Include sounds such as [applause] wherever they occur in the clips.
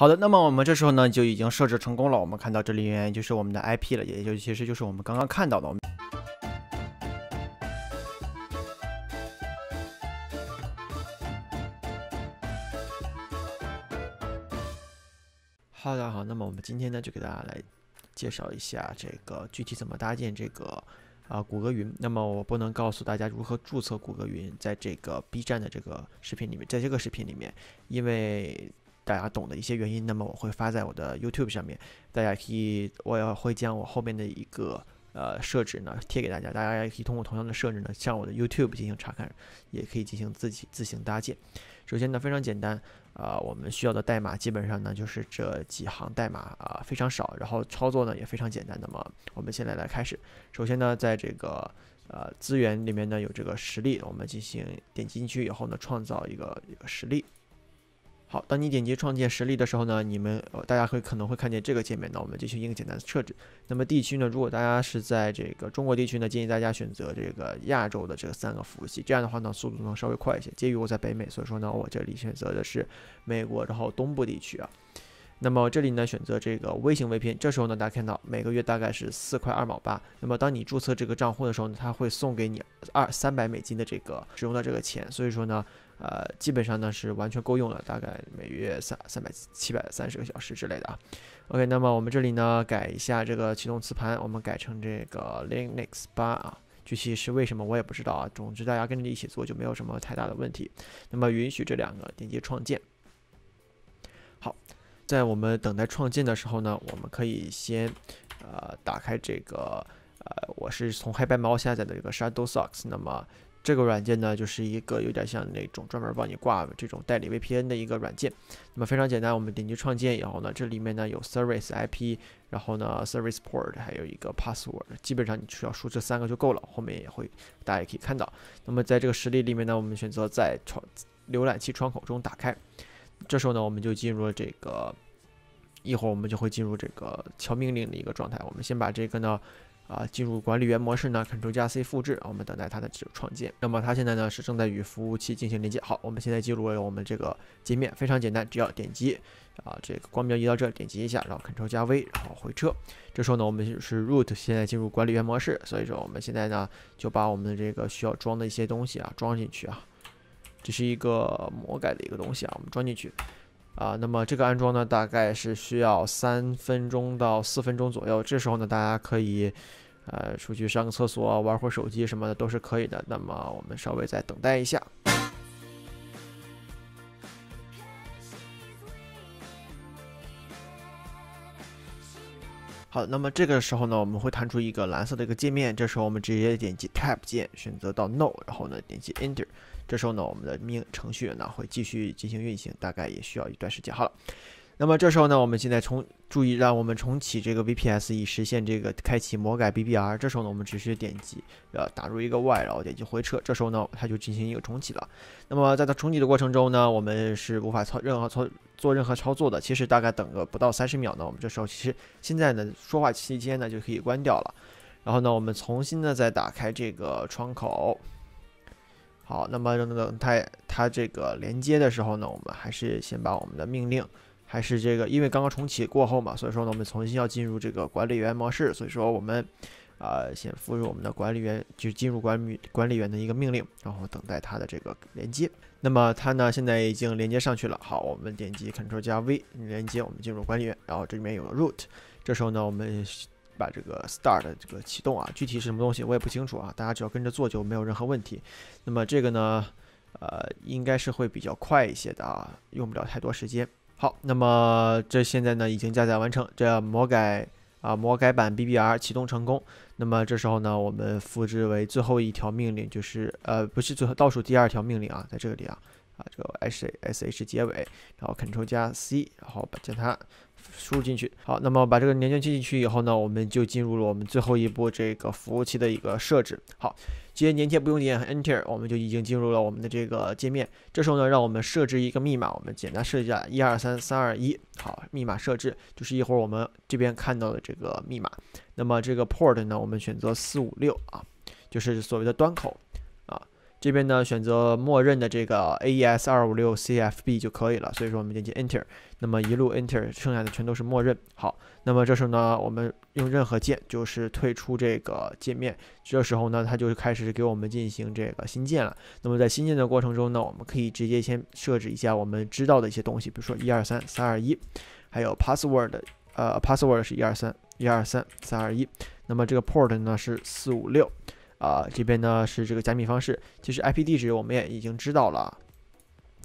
好的，那么我们这时候呢就已经设置成功了。我们看到这里面就是我们的 IP 了，也就其实就是我们刚刚看到的。好的，好，那么我们今天呢就给大家来介绍一下这个具体怎么搭建这个啊谷歌云。那么我不能告诉大家如何注册谷歌云，在这个 B 站的这个视频里面，在这个视频里面，因为。大家懂的一些原因，那么我会发在我的 YouTube 上面，大家可以我也会将我后面的一个呃设置呢贴给大家，大家也可以通过同样的设置呢，向我的 YouTube 进行查看，也可以进行自己自行搭建。首先呢非常简单啊，我们需要的代码基本上呢就是这几行代码啊非常少，然后操作呢也非常简单。那么我们现在来开始，首先呢在这个呃资源里面呢有这个实例，我们进行点击进去以后呢，创造一个一个实例。好，当你点击创建实例的时候呢，你们呃大家会可能会看见这个界面。那我们进行一个简单的设置。那么地区呢，如果大家是在这个中国地区呢，建议大家选择这个亚洲的这个三个服务器。这样的话呢，速度能稍微快一些。鉴于我在北美，所以说呢，我这里选择的是美国，然后东部地区啊。那么这里呢，选择这个微型微片。这时候呢，大家看到每个月大概是四块二毛八。那么当你注册这个账户的时候呢，它会送给你二三百美金的这个使用的这个钱。所以说呢，呃，基本上呢是完全够用了，大概每月三三百七百三十个小时之类的啊。OK，那么我们这里呢改一下这个启动磁盘，我们改成这个 Linux 八啊。具体是为什么我也不知道啊，总之大家跟着一起做就没有什么太大的问题。那么允许这两个，点击创建。好。在我们等待创建的时候呢，我们可以先，呃，打开这个，呃，我是从黑白猫下载的一个 Shadowsocks。那么这个软件呢，就是一个有点像那种专门帮你挂这种代理 VPN 的一个软件。那么非常简单，我们点击创建以后呢，这里面呢有 Service IP，然后呢 Service Port，还有一个 Password，基本上你需要输这三个就够了。后面也会大家也可以看到。那么在这个实例里面呢，我们选择在窗浏览器窗口中打开。这时候呢，我们就进入了这个，一会儿我们就会进入这个敲命令的一个状态。我们先把这个呢，啊，进入管理员模式呢，Ctrl 加 C 复制。我们等待它的这个创建。那么它现在呢是正在与服务器进行连接。好，我们现在进入了我们这个界面非常简单，只要点击啊，这个光标移到这，点击一下，然后 Ctrl 加 V，然后回车。这时候呢，我们是 root，现在进入管理员模式。所以说我们现在呢就把我们的这个需要装的一些东西啊装进去啊。这是一个魔改的一个东西啊，我们装进去啊。那么这个安装呢，大概是需要三分钟到四分钟左右。这时候呢，大家可以呃出去上个厕所、玩会手机什么的都是可以的。那么我们稍微再等待一下。好，那么这个时候呢，我们会弹出一个蓝色的一个界面，这时候我们直接点击 Tab 键，选择到 No，然后呢点击 Enter，这时候呢，我们的命程序呢会继续进行运行，大概也需要一段时间。好了。那么这时候呢，我们现在重注意，让我们重启这个 VPS 以实现这个开启魔改 BBR。这时候呢，我们只需点击，呃，打入一个 y，然后点击回车。这时候呢，它就进行一个重启了。那么在它重启的过程中呢，我们是无法操任何操做任何操作的。其实大概等个不到三十秒呢，我们这时候其实现在呢说话期间呢就可以关掉了。然后呢，我们重新呢再打开这个窗口。好，那么等等它它这个连接的时候呢，我们还是先把我们的命令。还是这个，因为刚刚重启过后嘛，所以说呢，我们重新要进入这个管理员模式。所以说我们，啊，先复入我们的管理员，就进入管理管理员的一个命令，然后等待它的这个连接。那么它呢，现在已经连接上去了。好，我们点击 c t r l 加 V 连接，我们进入管理员，然后这里面有 root。这时候呢，我们把这个 start 这个启动啊，具体是什么东西我也不清楚啊，大家只要跟着做就没有任何问题。那么这个呢，呃，应该是会比较快一些的啊，用不了太多时间。好，那么这现在呢已经加载完成，这魔改啊魔改版 BBR 启动成功。那么这时候呢，我们复制为最后一条命令，就是呃不是最后倒数第二条命令啊，在这里啊啊这个 h s h 结尾，然后 Ctrl 加 C，然后把将它。输入进去，好，那么把这个粘贴进进去以后呢，我们就进入了我们最后一步这个服务器的一个设置。好，直接粘贴不用点 Enter，我们就已经进入了我们的这个界面。这时候呢，让我们设置一个密码，我们简单设一下一二三三二一。好，密码设置就是一会儿我们这边看到的这个密码。那么这个 Port 呢，我们选择四五六啊，就是所谓的端口。这边呢，选择默认的这个 AES 二五六 CFB 就可以了。所以说我们点击 Enter，那么一路 Enter，剩下的全都是默认。好，那么这时候呢，我们用任何键就是退出这个界面。这时候呢，它就开始给我们进行这个新建了。那么在新建的过程中呢，我们可以直接先设置一下我们知道的一些东西，比如说一二三三二一，还有 password，呃 password 是一二三一二三三二一。那么这个 port 呢是四五六。啊，这边呢是这个加密方式，其实 IP 地址我们也已经知道了，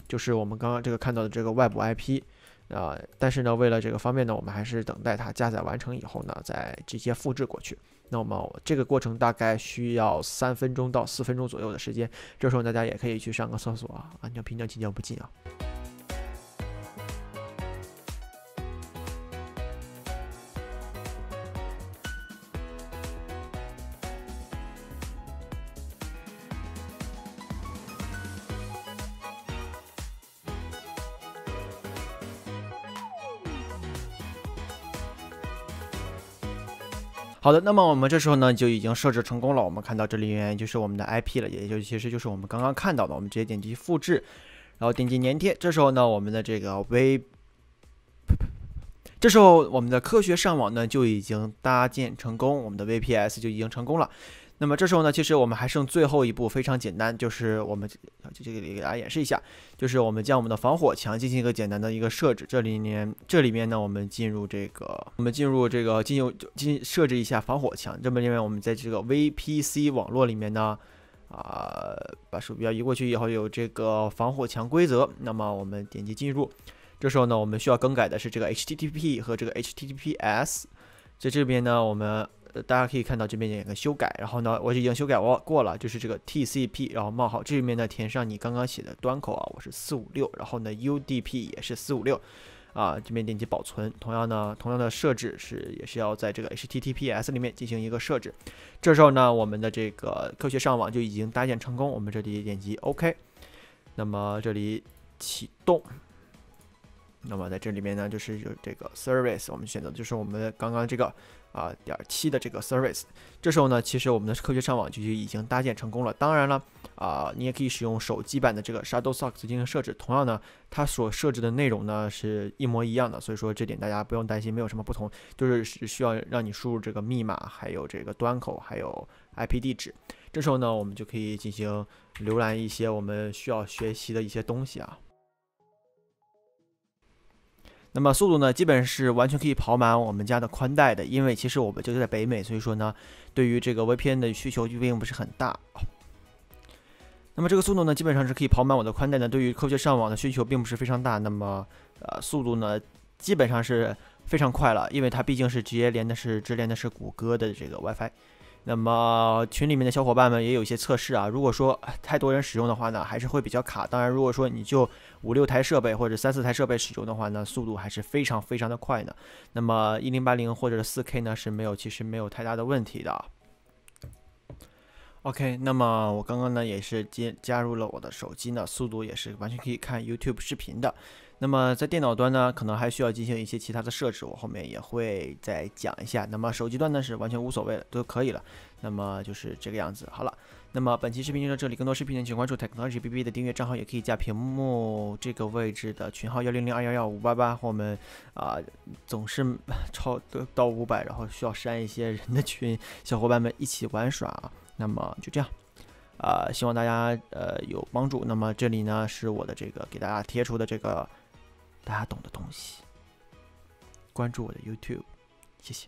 就是我们刚刚这个看到的这个外部 IP，啊，但是呢，为了这个方便呢，我们还是等待它加载完成以后呢，再直接复制过去。那么这个过程大概需要三分钟到四分钟左右的时间，这时候大家也可以去上个厕所啊，尿频尿急尿不尽啊。好的，那么我们这时候呢就已经设置成功了。我们看到这里面就是我们的 IP 了，也就其实就是我们刚刚看到的。我们直接点击复制，然后点击粘贴。这时候呢，我们的这个 V，这时候我们的科学上网呢就已经搭建成功，我们的 VPS 就已经成功了。那么这时候呢，其实我们还剩最后一步，非常简单，就是我们就这里给大家演示一下，就是我们将我们的防火墙进行一个简单的一个设置。这里面，这里面呢，我们进入这个，我们进入这个，进入进设置一下防火墙。这因为我们在这个 VPC 网络里面呢，啊，把鼠标移过去以后有这个防火墙规则，那么我们点击进入。这时候呢，我们需要更改的是这个 HTTP 和这个 HTTPS，在这边呢，我们。大家可以看到这边有一个修改，然后呢，我已经修改过过了，就是这个 TCP，然后冒号这里面呢填上你刚刚写的端口啊，我是四五六，然后呢 UDP 也是四五六，啊，这边点击保存。同样呢，同样的设置是也是要在这个 HTTPS 里面进行一个设置。这时候呢，我们的这个科学上网就已经搭建成功，我们这里点击 OK，那么这里启动。那么在这里面呢，就是有这个 Service，我们选择就是我们刚刚这个。啊，点七的这个 service，这时候呢，其实我们的科学上网就已经搭建成功了。当然了，啊，你也可以使用手机版的这个 Shadowsocks 进行设置。同样呢，它所设置的内容呢是一模一样的，所以说这点大家不用担心，没有什么不同，就是需要让你输入这个密码，还有这个端口，还有 IP 地址。这时候呢，我们就可以进行浏览一些我们需要学习的一些东西啊。那么速度呢，基本是完全可以跑满我们家的宽带的，因为其实我们就在北美，所以说呢，对于这个 VPN 的需求就并不是很大。那么这个速度呢，基本上是可以跑满我的宽带的，对于科学上网的需求并不是非常大。那么呃，速度呢，基本上是非常快了，因为它毕竟是直接连的是直连的是谷歌的这个 WiFi。那么群里面的小伙伴们也有一些测试啊。如果说太多人使用的话呢，还是会比较卡。当然，如果说你就五六台设备或者三四台设备使用的话呢，速度还是非常非常的快的。那么一零八零或者是四 K 呢是没有，其实没有太大的问题的。OK，那么我刚刚呢也是接加入了我的手机呢，速度也是完全可以看 YouTube 视频的。那么在电脑端呢，可能还需要进行一些其他的设置，我后面也会再讲一下。那么手机端呢是完全无所谓的，都可以了。那么就是这个样子，好了。那么本期视频就到这里，更多视频请关注 Technology BB 的订阅账号，也可以加屏幕这个位置的群号幺零零二幺幺五八八，我们啊总是 [laughs] 超到五百，然后需要删一些人的群，小伙伴们一起玩耍。啊。那么就这样，啊，希望大家呃有帮助。那么这里呢是我的这个给大家贴出的这个。大家懂的东西，关注我的 YouTube，谢谢。